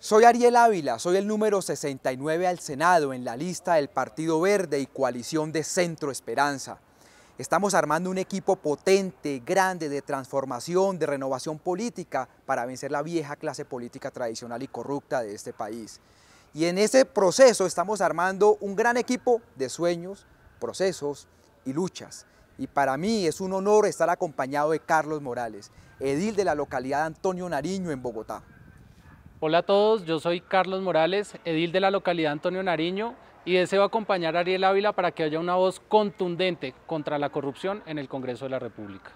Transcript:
Soy Ariel Ávila, soy el número 69 al Senado en la lista del Partido Verde y coalición de Centro Esperanza. Estamos armando un equipo potente, grande, de transformación, de renovación política para vencer la vieja clase política tradicional y corrupta de este país. Y en ese proceso estamos armando un gran equipo de sueños, procesos y luchas. Y para mí es un honor estar acompañado de Carlos Morales, edil de la localidad Antonio Nariño en Bogotá. Hola a todos, yo soy Carlos Morales, edil de la localidad Antonio Nariño y deseo acompañar a Ariel Ávila para que haya una voz contundente contra la corrupción en el Congreso de la República.